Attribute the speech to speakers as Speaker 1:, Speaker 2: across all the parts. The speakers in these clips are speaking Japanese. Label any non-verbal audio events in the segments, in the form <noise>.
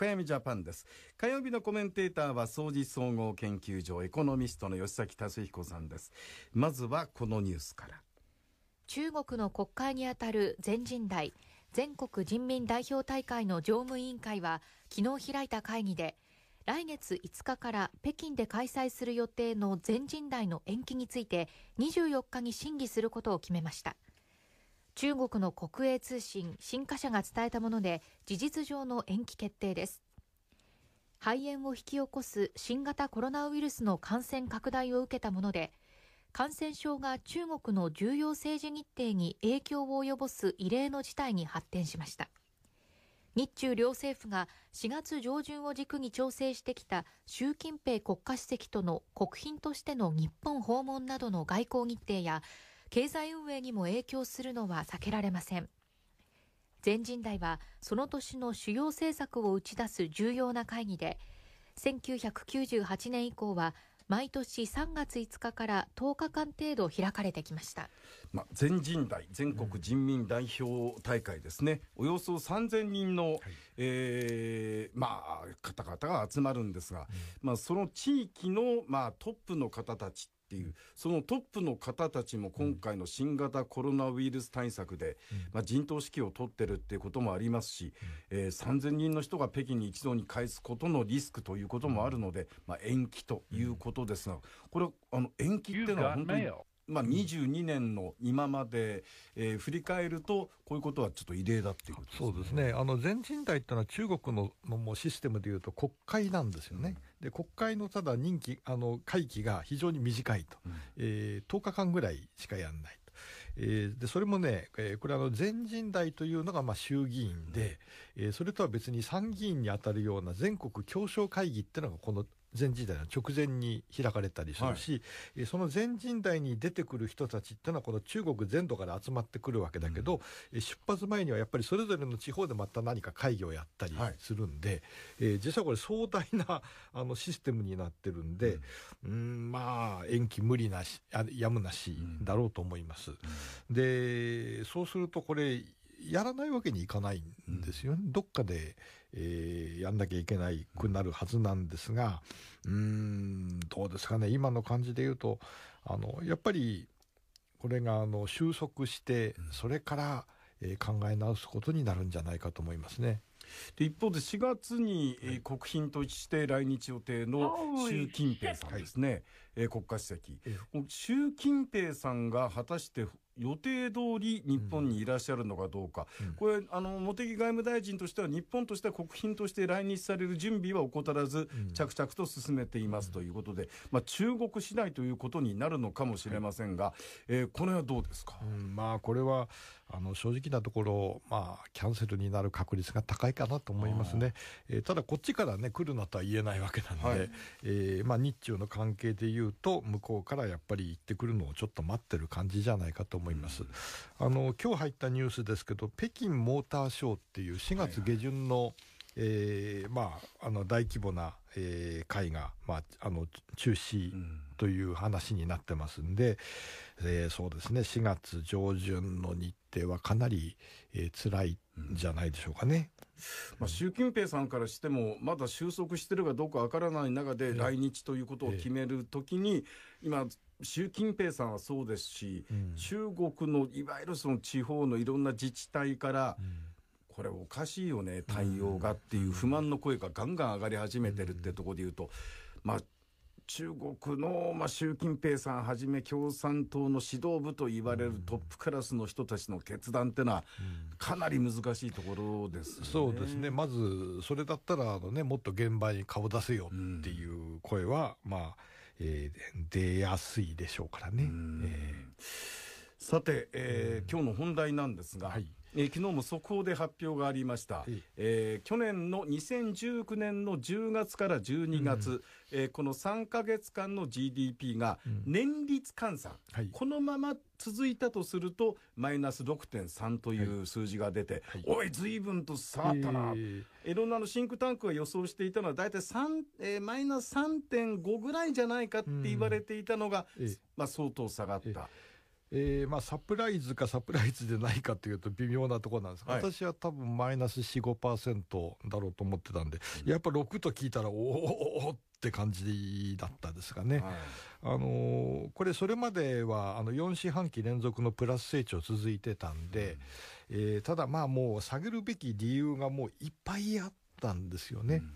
Speaker 1: 小闇ジャパンです。火曜日のコメンテーターは、総理総合研究所エコノミストの吉崎達彦さんです。まずはこのニュースから。
Speaker 2: 中国の国会にあたる全人代、全国人民代表大会の常務委員会は、昨日開いた会議で、来月5日から北京で開催する予定の全人代の延期について24日に審議することを決めました。中国の国営通信新華社が伝えたもので事実上の延期決定です肺炎を引き起こす新型コロナウイルスの感染拡大を受けたもので感染症が中国の重要政治日程に影響を及ぼす異例の事態に発展しました日中両政府が4月上旬を軸に調整してきた習近平国家主席との国賓としての日本訪問などの外交日程や経済運営にも影響するのは避けられません。全人代はその年の主要政策を打ち出す重要な会議で、1998年以降は毎年3月5日から10日間程度開かれてきました、
Speaker 1: まあ、全人代全国人民代表大会ですね、およそ3000人の、はい、えー、まあ、方々が集まるんですが、まあ、その地域の、まあ、トップの方たちっていう、そのトップの方たちも今回の新型コロナウイルス対策で、まあ、陣頭指揮を取ってるっていうこともありますし、えー、3000人の人が北京に一堂に会すことのリスクということもあるので、まあ、延期ということですが、これ、あの延期っていうのは本当に。まあ、22年の今まで、えー、振り返ると、こういうことはちょっと異例だっていうこと、ね、そう
Speaker 3: ですね、あの全人代っていうのは、中国のもうシステムでいうと、国会なんですよね。うんで国会のただ任期あの会期が非常に短いと、うん、えー、10日間ぐらいしかやんないと、えー、でそれもね、えー、これあの全人代というのがまあ衆議院で、うん、えー、それとは別に参議院に当たるような全国協商会議っていうのがこの全人代の直前に開かれたりするし、はい、その全人代に出てくる人たちっていうのは、この中国全土から集まってくるわけだけど、うん、出発前にはやっぱりそれぞれの地方でまた何か会議をやったりするんで、はい、えー、実はこれ壮大な <laughs> あのシステムになってるんで、うん、うんまあ、延期無理なし、やむなしだろうと思います。うんで、そうするとこれ、やらないわけにいかないんですよね。どっかでえー、やんなきゃいけなくなるはずなんですが、うん、どうですかね、今の感じで言うと、あの、やっぱり、これが、あの、収束して、それから、えー、考え直すことになるんじゃないかと思いますね。で一方で4月
Speaker 1: に、えー、国賓として来日予定の習近平さんですね、えー、国家主席、習近平さんが果たして予定通り日本にいらっしゃるのかどうか、うん、これあの、茂木外務大臣としては、日本としては国賓として来日される準備は怠らず、着々と進めていますということで、まあ、中国次第
Speaker 3: ということになるのかもしれませんが、はい、えー、これはどうですか、うん、まあ、これはあの正直なところ、まあ、キャンセルになる確率が高いかなと思いますね、えー、ただ、こっちから、ね、来るなとは言えないわけなので、はい、えー、まあ、日中の関係でいう言うと向こうからやっぱり行ってくるのをちょっと待ってる感じじゃないかと思います。うん、あの今日入ったニュースですけど北京モーターショーっていう4月下旬の、はいはいえー、まあ、あの、大規模な、えー、会が、まあ、あの、中止という話になってますんで、うん、えー、そうですね、4月上旬の日程はかなり、えー、辛いんじゃないでしょうかね。
Speaker 1: まあ、習近平さんからしても、まだ収束してるかどうかわからない中で、来日ということを決めるときに、今、習近平さんはそうですし、中国のいわゆるその地方のいろんな自治体から、これおかしいよね、対応がっていう不満の声がガンガン上がり始めてるってところで言うと、まあ、中国の、まあ、習近平さんはじめ共産党の指導部と言われるトップクラスの人たちの決断っていうのは、かなり難しいところです、ね、そうです
Speaker 3: ね、まず、それだったらあの、ね、もっと現場に顔出せよっていう声は、うん、まあえー、出やすいでしょうからね。うん、えー、さて、えー、うん、今日の本題な
Speaker 1: んですが、はいえー、昨日も速報で発表がありました、ええー、去年の2019年の10月から12月、うん、えー、この3か月間の GDP が年率換算、うんはい、このまま続いたとするとマイナス6.3という数字が出て、はい、おい、ずいぶんと下がったな、えー、いろんなのシンクタンクが予想していたのは大体えマイナス3.5ぐらいじゃないかって言われていた
Speaker 3: のが、うん、まあ、相当下がった。えーえー、まあサプライズかサプライズでないかというと微妙なところなんですが、はい、私は多分マイナス4、5%だろうと思ってたんで、うん、やっぱ6と聞いたら、おおおって感じだったですかね。はい、あのー、これそれまではあの4四半期連続のプラス成長続いてたんで、うん、えー、ただまあもう下げるべき理由がもういっぱいあったんですよね。うん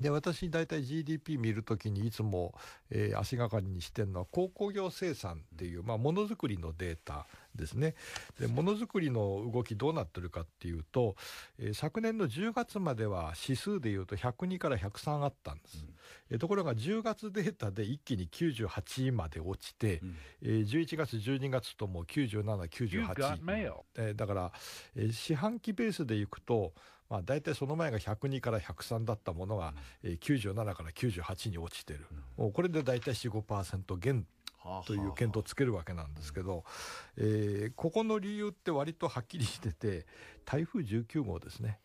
Speaker 3: で、私大体 GDP 見るときにいつも、えー、足がかりにしてるのは、鉱工業生産っていう、まあ、ものづくりのデータですね。で、ものづくりの動きどうなってるかっていうと、えー、昨年の10月までは指数でいうと102から103あったんです。うん、えー、ところが10月データで一気に98まで落ちて、うん、えー、11月、12月とも97、98。えー、だから、えー、四半期ベースでいくと、まあ、大体その前が102から103だったものが、うん、97から98に落ちてる、うん、これで大体4、5%減という検討つけるわけなんですけど、えここの理由って割とはっきりしてて、台風19号ですね。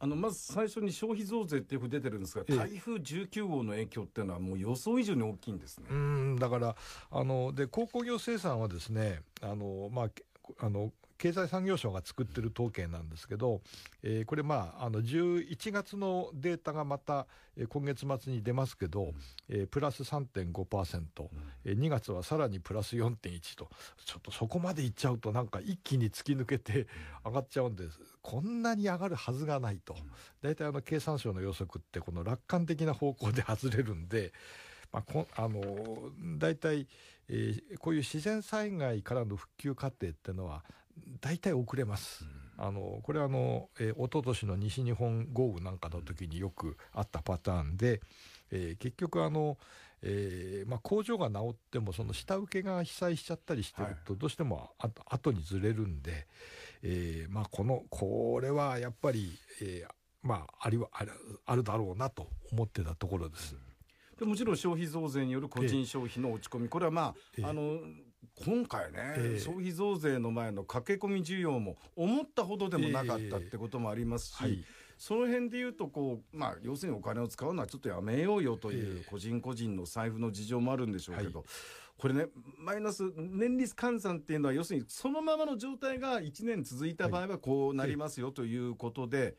Speaker 3: あのまず最初に消費増税っていううに出てるんですが、台風19号の影響っていうのは、もう予想以上に大きいんですねうんだから、あので鉱工業生産はですね、あのまあ、あの経済産業省が作ってる統計なんですけど、えー、これまあ、あの、11月のデータがまた、今月末に出ますけど、うん、えー、プラス3.5%、2月はさらにプラス4.1と、ちょっとそこまでいっちゃうとなんか一気に突き抜けて上がっちゃうんです。こんなに上がるはずがないと。大体あの、経産省の予測ってこの楽観的な方向で外れるんで、まあ、こあの大体、えー、こういう自然災害からの復旧過程っていうのは大体遅れます。うん、あのこれはあの、えー、一昨年の西日本豪雨なんかの時によくあったパターンで、えー、結局あの、えーまあ、工場が直ってもその下請けが被災しちゃったりしてるとどうしてもあ、はい、後にずれるんで、えーまあ、このこれはやっぱり、えーまあ、ありはあるあるだろうなと思ってたところです。うん
Speaker 1: でもちろん消費増税による個人消費の落ち込み、これはまあ、あの今回ね、えー、消費増税の前の駆け込み需要も思ったほどでもなかったってこともありますし、えーはい、その辺でいうとこう、まあ、要するにお金を使うのはちょっとやめようよという個人個人の財布の事情もあるんでしょうけど、はい、これねマイナス年率換算っていうのは要するにそのままの状態が1年続いた場合はこうなりますよということで。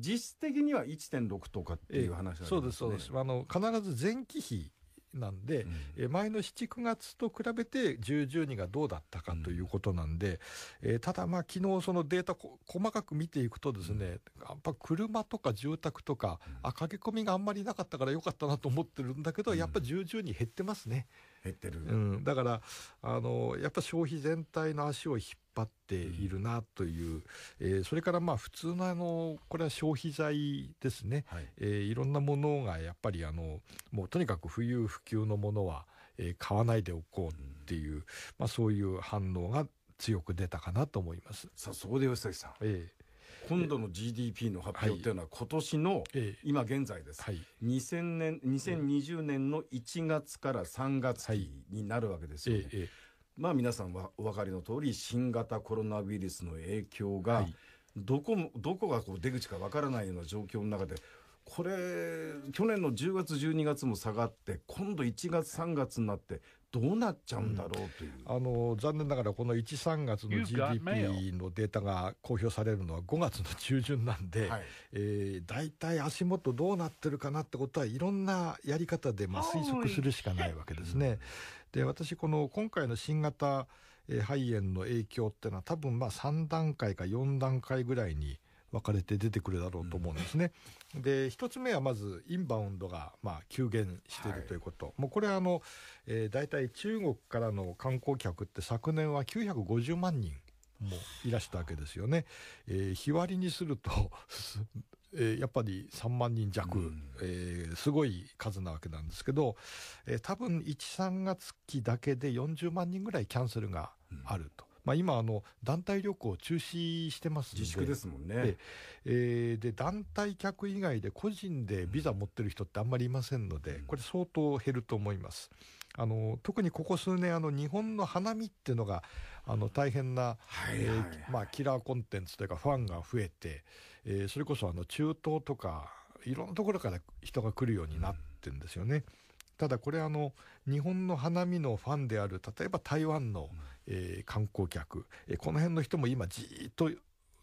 Speaker 1: 実質的には1.6とか
Speaker 3: っていう話なんです、ねえー、そうです、そうです、あの必ず前期比なんで、うん、前の7、9月と比べて10、12がどうだったかということなんで、うん、ただまあ昨日そのデータ細かく見ていくとですね、うん、やっぱ車とか住宅とか、あ、駆け込みがあんまりなかったからよかったなと思ってるんだけど、やっぱ10、12減ってますね。うん減ってる、うん、だからあのやっぱ消費全体の足を引っ張っているなという、うん、えー、それからまあ普通のあのこれは消費財ですね、はい、えー、いろんなものがやっぱりあのもうとにかく富裕不休のものは、えー、買わないでおこうっていう、うん、まあ、そういう反応が強く出たかなと思います。
Speaker 1: さあそこで吉崎さん、ええ今度の GDP の発表っていうのは、今年の、今現在です、はい、2000年2020年の1月から3月期になるわけですよね。はいまあ皆さんはお分かりの通り新型コロナウイルスの影響がどこも、どこがこう出口かわからないような状況の中でこれ去年の10月12月も下がって今度1月3月になって
Speaker 3: どうなっちゃうんだろうという、うん、あの残念ながらこの1、3月の GDP のデータが公表されるのは5月の中旬なんで、はいえー、大体足元どうなってるかなってことはいろんなやり方でまあ推測するしかないわけですね。で私この今回の新型肺炎の影響っていうのは多分まあ3段階か4段階ぐらいに分かれて出てくるだろうと思うんですね。うん、で、一つ目はまず、インバウンドが、まあ、急減しているということ。はい、もうこれは、あの、えー、大体中国からの観光客って昨年は950万人。もいらしたわけですよね。えー、日割りにすると <laughs> えー、やっぱり3万人弱、うん、えー、すごい数なわけなんですけど、えー、多分1、3月期だけで40万人ぐらいキャンセルがあると。まあ、今あの、団体旅行中止してます自粛ですもんね。で,、えー、で団体客以外で個人でビザ持ってる人ってあんまりいませんので、これ相当減ると思います。あの特にここ数年あの日本の花見っていうのがあの大変な、えまあ、キラーコンテンツというかファンが増えて、えー、それこそあの中東とかいろんなところから人が来るようになってるんですよね。うんただこれあの日本の花見のファンである例えば台湾の、えー、観光客、えー、この辺の人も今じーっと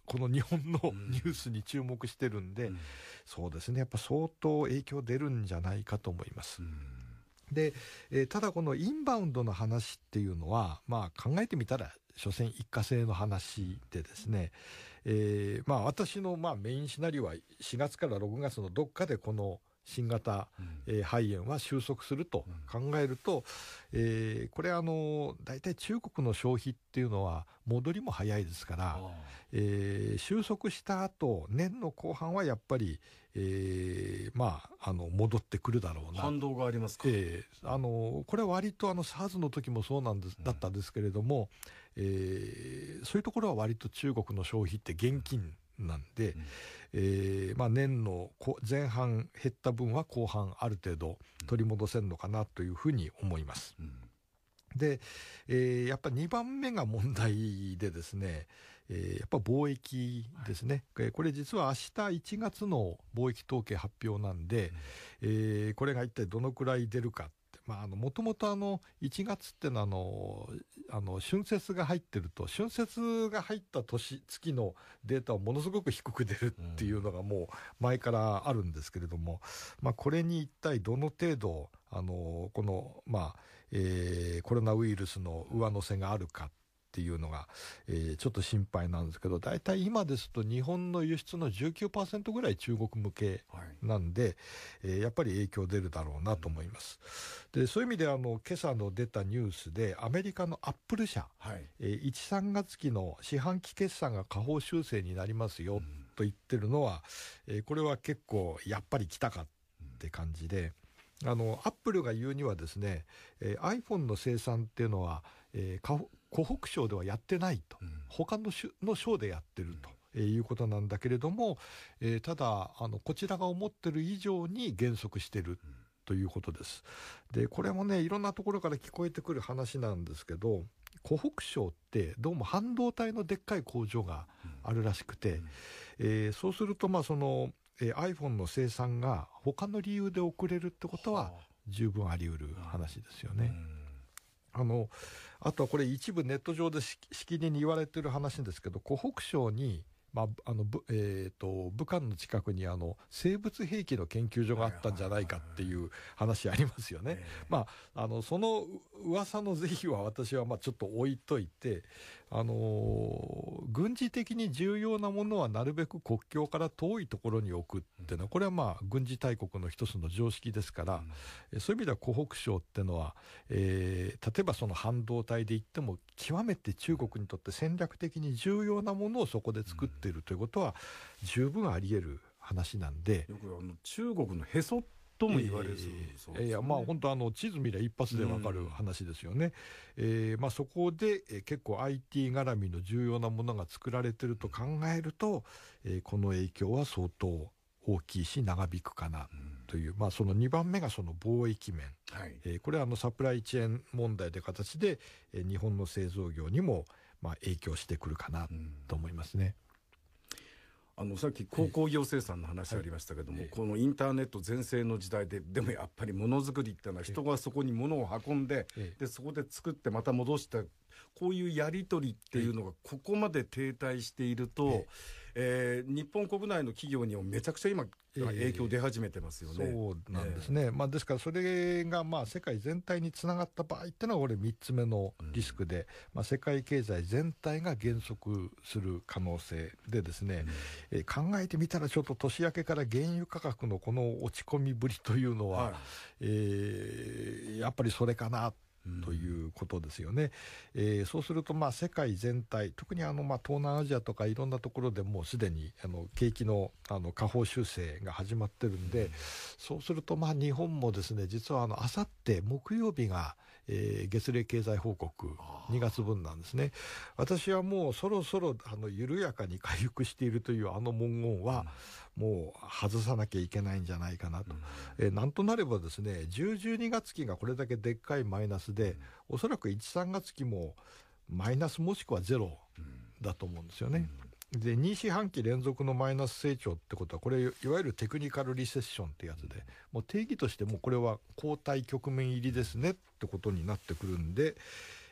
Speaker 3: この日本のニュースに注目してるんで、うん、そうですねやっぱ相当影響出るんじゃないかと思います。で、えー、ただこのインバウンドの話っていうのは、まあ考えてみたら、所詮一過性の話でですね、えー、まあ私のまあメインシナリオは4月から6月のどっかでこの新型、えー、肺炎は収束すると考えると、えー、これあの大体中国の消費っていうのは戻りも早いですから、えー、収束した後年の後半はやっぱり、えー、まああの戻ってくるだろうな反動がありますか、えー、あのこれは割とあの SARS の時もそうなんです、だったんですけれども、えー、そういうところは割と中国の消費って現金なんで、うんえー、まあ、年の前半減った分は後半ある程度取り戻せるのかなというふうに思います。うんで、えー、やっぱ2番目が問題でですね、えー、やっぱ貿易ですね、はい、これ実は明日1月の貿易統計発表なんで、うん、えー、これが一体どのくらい出るかまあ、あの、もともとあの、1月ってのはあの、あの、春節が入ってると、春節が入った年、月のデータをものすごく低く出るっていうのがもう前からあるんですけれども、まあ、これに一体どの程度、あの、この、まあ、えー、コロナウイルスの上乗せがあるかっっていうのが、えー、ちょっと心配なんですけど、大体今ですと日本の輸出の19%ぐらい中国向けなんで、はい、えー、やっぱり影響出るだろうなと思います。うん、で、そういう意味であの、今朝の出たニュースで、アメリカのアップル社、はい、えー、1、3月期の四半期決算が下方修正になりますよ、と言ってるのは、えー、これは結構、やっぱり来たかって感じで、あの、アップルが言うにはですね、えー、iPhone の生産っていうのは、えー、湖北省ではやってないと、うん、他のの省でやってると。えー、いうことなんだけれども、えー、ただ、あの、こちらが思ってる以上に減速してるということです。で、これもね、いろんなところから聞こえてくる話なんですけど、湖北省ってどうも半導体のでっかい工場があるらしくて、うん、えー、そうすると、まあ、その、えー、iPhone の生産が他の理由で遅れるってことは十分あり得る話ですよね。うん、あの、あとはこれ一部ネット上でしきりに言われてる話ですけど湖北省に、まああのえーと武漢の近くにあの生物兵器の研究所があったんじゃないかっていう話ありますよね。まあ、あのその噂の是非は私はまあちょっと置いといてあの軍事的に重要なものはなるべく国境から遠いところに置くっていうのは、これはまあ軍事大国の一つの常識ですから、うん、そういう意味では湖北省っていうのは、えー、例えばその半導体で言っても、極めて中国にとって戦略的に重要なものをそこで作っているということは、十分あり得る話なんで。よくあの中国のへそってとも言われ
Speaker 1: ず、えー、いや、まあ、本
Speaker 3: 当あの、地図見りゃ一発でわかる話ですよね。うん、えー、まあ、そこで、えー、結構 IT 絡みの重要なものが作られてると考えると、えー、この影響は相当大きいし長引くかなという、うん、まあその2番目がその貿易面、はいえー、これはあのサプライチェーン問題で形で、えー、日本の製造業にもまあ影響してくるかなと思いますね。うんあのさっき高校
Speaker 1: 業生産の話ありましたけども、はい、このインターネット全盛の時代ででもやっぱりものづくりっていうのは人がそこにものを運んで,、でそこで作ってまた戻したこういうやり取りっていうのがここまで停滞していると、えー、日本国内の企業にもめちゃくちゃ今、影響出始めてま
Speaker 3: すよね。えー、そうなんですね。えー、まあ、ですから、それが、まあ、世界全体につながった場合ってのは、俺、3つ目のリスクで、うん、まあ、世界経済全体が減速する可能性でですね、うん、えー、考えてみたら、ちょっと年明けから原油価格のこの落ち込みぶりというのは、はい、えー、やっぱりそれかなと。ということですよね。うん、えー、そうすると、まあ、世界全体、特にあの、まあ、東南アジアとかいろんなところでもうすでにあの景気のあの下方修正が始まってるんで、うん、そうすると、まあ、日本もですね、実はあの、あさって木曜日が、えー、月例経済報告、2月分なんですね。私はもうそろそろあの緩やかに回復しているというあの文言は、うんもう外さなきゃいけないんじゃないかなと、うん、えー、なんとなればですね10、12月期がこれだけでっかいマイナスで、うん、おそらく1、3月期もマイナスもしくはゼロだと思うんですよね。うん、で2四半期連続のマイナス成長ってことはこれいわゆるテクニカルリセッションってやつでもう定義としてもこれは後退局面入りですねってことになってくるんで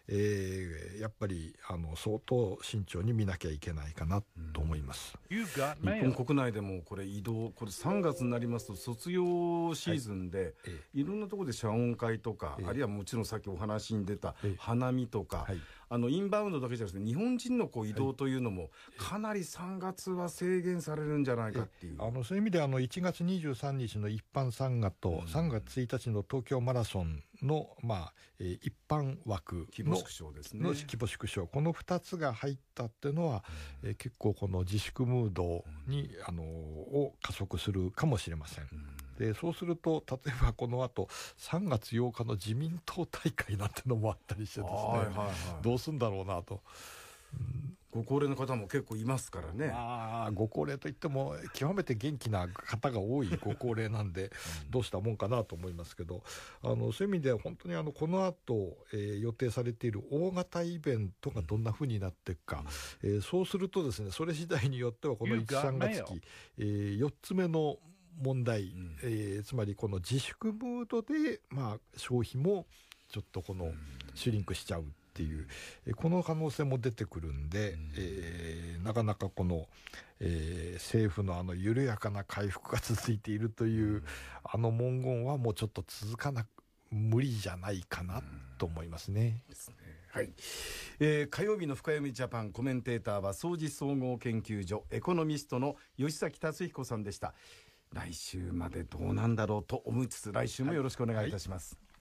Speaker 3: えー、やっぱりあの相当慎重に見なきゃいけないかなと思います、う
Speaker 1: ん、日本国内でもこれ移動これ3月になりますと卒業シーズンで、はい、いろんなところで謝恩会とか、えあるいはもちろんさっきお話に出た花見とか、はい、あのインバウンドだけじゃなくて日本人のこう移動というのもか
Speaker 3: なり3月は制限されるんじゃないかっていう、え、あのそういう意味であの1月23日の一般参賀と3月1日の東京マラソンの、まあ、えー、一般枠の規模縮小ですね。規模縮小。この2つが入ったっていうのは、うん、えー、結構この自粛ムードに、うん、あのを加速するかもしれません。うん、で、そうすると、例えばこの後、3月8日の自民党大会なんてのもあったりしてですね、はいはいはい、どうすんだろうなと。ご高齢の方も結構いますからね。ああ、ご高齢といっても、極めて元気な方が多いご高齢なんで、どうしたもんかなと思いますけど、あの、そういう意味では本当にあの、この後、えー、予定されている大型イベントがどんな風になっていくか、えー、そうするとですね、それ次第によってはこの1、3月期、えー、4つ目の問題、えー、つまりこの自粛ムードで、まあ、消費もちょっとこのシュリンクしちゃう。っていう、この可能性も出てくるんで、うん、えー、なかなかこの、えー、政府のあの緩やかな回復が続いているという、うん、あの文言はもうちょっと続かなく、無理じゃないかなと思いますね。ですね。
Speaker 1: はい、えー。火曜日の深読みジャパンコメンテーターは総事総合研究所エコノミストの吉崎達彦さんでした。来週までどう
Speaker 2: なんだろうと思いつつ、来週もよろしくお願いいたします。はいはい